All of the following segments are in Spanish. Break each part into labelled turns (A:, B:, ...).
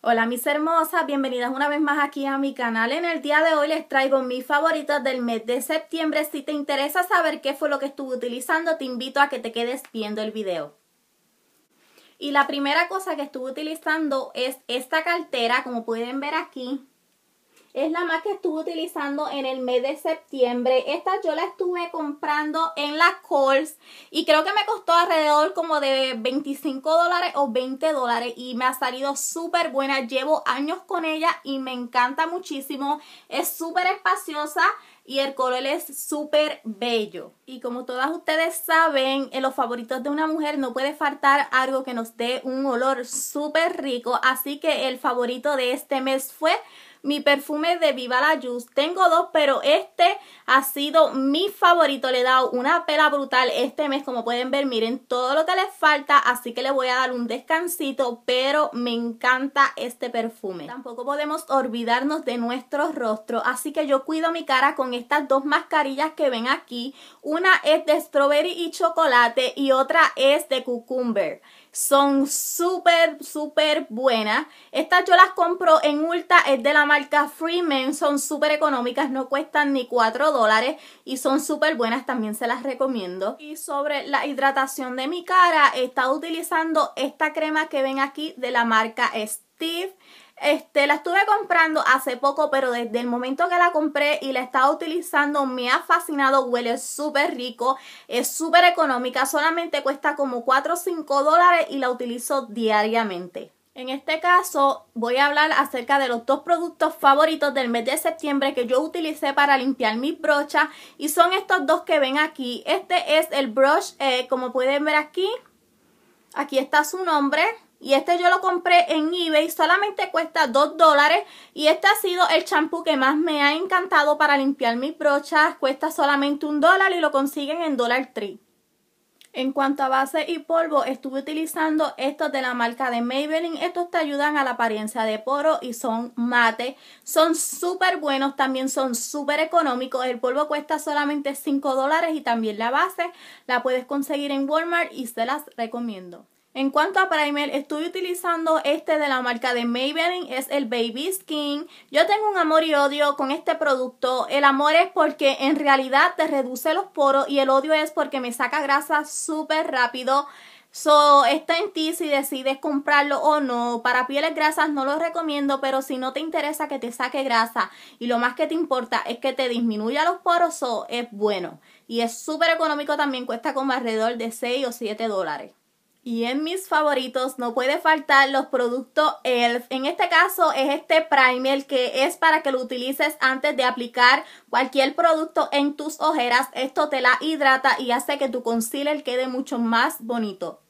A: Hola mis hermosas, bienvenidas una vez más aquí a mi canal. En el día de hoy les traigo mis favoritos del mes de septiembre. Si te interesa saber qué fue lo que estuve utilizando, te invito a que te quedes viendo el video. Y la primera cosa que estuve utilizando es esta cartera, como pueden ver aquí, es la más que estuve utilizando en el mes de septiembre. Esta yo la estuve comprando en la Kohl's y creo que me costó alrededor como de 25 dólares o 20 dólares y me ha salido súper buena. Llevo años con ella y me encanta muchísimo. Es súper espaciosa y el color es súper bello. Y como todas ustedes saben, en los favoritos de una mujer no puede faltar algo que nos dé un olor súper rico. Así que el favorito de este mes fue mi perfume de Viva la Juice. Tengo dos, pero este ha sido mi favorito. Le he dado una pela brutal este mes, como pueden ver. Miren todo lo que les falta, así que le voy a dar un descansito, pero me encanta este perfume. Tampoco podemos olvidarnos de nuestro rostro, así que yo cuido mi cara con estas dos mascarillas que ven aquí. Una es de strawberry y chocolate y otra es de cucumber. Son súper, súper buenas. Estas yo las compro en Ulta, es de la marca Freeman. Son súper económicas, no cuestan ni 4 dólares y son súper buenas, también se las recomiendo. Y sobre la hidratación de mi cara, he estado utilizando esta crema que ven aquí de la marca Steve. Este, la estuve comprando hace poco, pero desde el momento que la compré y la estaba utilizando me ha fascinado, huele súper rico, es súper económica, solamente cuesta como 4 o 5 dólares y la utilizo diariamente. En este caso voy a hablar acerca de los dos productos favoritos del mes de septiembre que yo utilicé para limpiar mis brochas y son estos dos que ven aquí. Este es el brush, como pueden ver aquí, aquí está su nombre, y este yo lo compré en eBay, solamente cuesta 2 dólares y este ha sido el champú que más me ha encantado para limpiar mis brochas. Cuesta solamente un dólar y lo consiguen en Dollar Tree. En cuanto a base y polvo, estuve utilizando estos de la marca de Maybelline. Estos te ayudan a la apariencia de poro y son mate. Son súper buenos, también son súper económicos. El polvo cuesta solamente 5 dólares y también la base la puedes conseguir en Walmart y se las recomiendo. En cuanto a primer, estoy utilizando este de la marca de Maybelline, es el Baby Skin. Yo tengo un amor y odio con este producto. El amor es porque en realidad te reduce los poros y el odio es porque me saca grasa súper rápido. So, está en ti si decides comprarlo o no. Para pieles grasas no lo recomiendo, pero si no te interesa que te saque grasa y lo más que te importa es que te disminuya los poros, es bueno. Y es súper económico también, cuesta como alrededor de 6 o 7 dólares. Y en mis favoritos no puede faltar los productos ELF. En este caso es este primer que es para que lo utilices antes de aplicar cualquier producto en tus ojeras. Esto te la hidrata y hace que tu concealer quede mucho más bonito.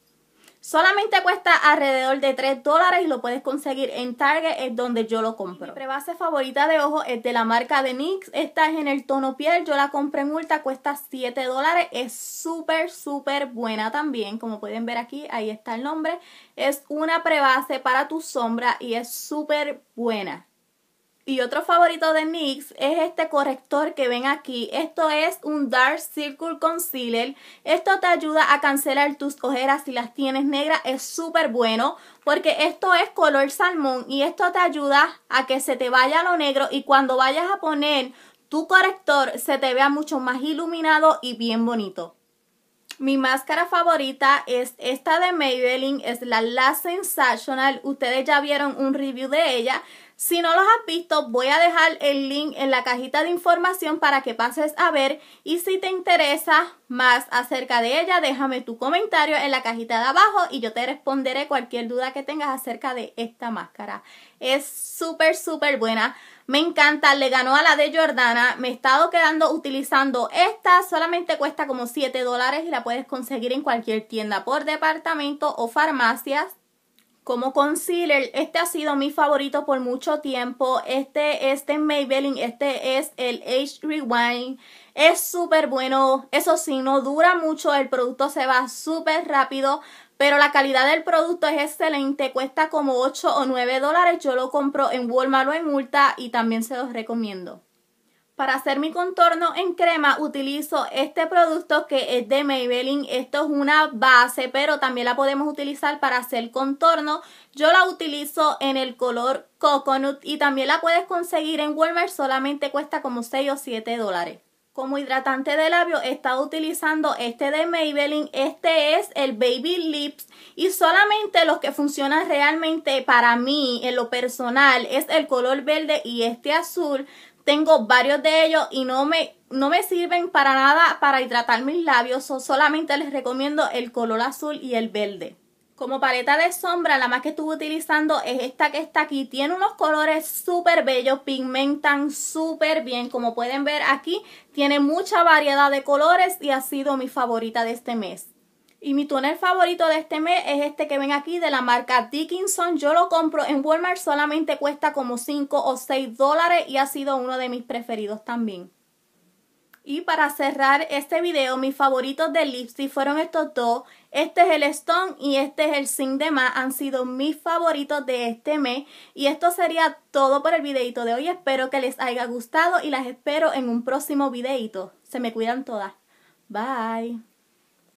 A: Solamente cuesta alrededor de 3 dólares y lo puedes conseguir en Target, es donde yo lo compro. Mi prebase favorita de ojo es de la marca de NYX. Esta es en el tono piel, yo la compré en multa, cuesta 7 dólares. Es súper, súper buena también. Como pueden ver aquí, ahí está el nombre. Es una prebase para tu sombra y es súper buena. Y otro favorito de NYX es este corrector que ven aquí. Esto es un Dark Circle Concealer. Esto te ayuda a cancelar tus ojeras si las tienes negras. Es súper bueno porque esto es color salmón y esto te ayuda a que se te vaya lo negro y cuando vayas a poner tu corrector se te vea mucho más iluminado y bien bonito. Mi máscara favorita es esta de Maybelline, es la La Sensational. Ustedes ya vieron un review de ella. Si no los has visto, voy a dejar el link en la cajita de información para que pases a ver y si te interesa más acerca de ella, déjame tu comentario en la cajita de abajo y yo te responderé cualquier duda que tengas acerca de esta máscara. Es súper, súper buena. Me encanta, le ganó a la de Jordana. Me he estado quedando utilizando esta. Solamente cuesta como 7 dólares y la puedes conseguir en cualquier tienda por departamento o farmacias como concealer. Este ha sido mi favorito por mucho tiempo. Este es de Maybelline. Este es el Age Rewind. Es súper bueno. Eso sí, no dura mucho. El producto se va súper rápido. Pero la calidad del producto es excelente. Cuesta como 8 o 9 dólares. Yo lo compro en Walmart o en multa y también se los recomiendo. Para hacer mi contorno en crema utilizo este producto que es de Maybelline. Esto es una base, pero también la podemos utilizar para hacer contorno. Yo la utilizo en el color Coconut y también la puedes conseguir en Walmart. Solamente cuesta como 6 o 7 dólares. Como hidratante de labios he estado utilizando este de Maybelline, este es el Baby Lips y solamente los que funcionan realmente para mí en lo personal es el color verde y este azul. Tengo varios de ellos y no me, no me sirven para nada para hidratar mis labios. solamente les recomiendo el color azul y el verde. Como paleta de sombra, la más que estuve utilizando es esta que está aquí. Tiene unos colores súper bellos, pigmentan súper bien. Como pueden ver aquí, tiene mucha variedad de colores y ha sido mi favorita de este mes. Y mi túnel favorito de este mes es este que ven aquí de la marca Dickinson. Yo lo compro en Walmart, solamente cuesta como 5 o 6 dólares y ha sido uno de mis preferidos también. Y para cerrar este video, mis favoritos de lipstick fueron estos dos. Este es el Stone y este es el Sin de más. Han sido mis favoritos de este mes. Y esto sería todo por el videito de hoy. Espero que les haya gustado y las espero en un próximo videito. Se me cuidan todas. Bye.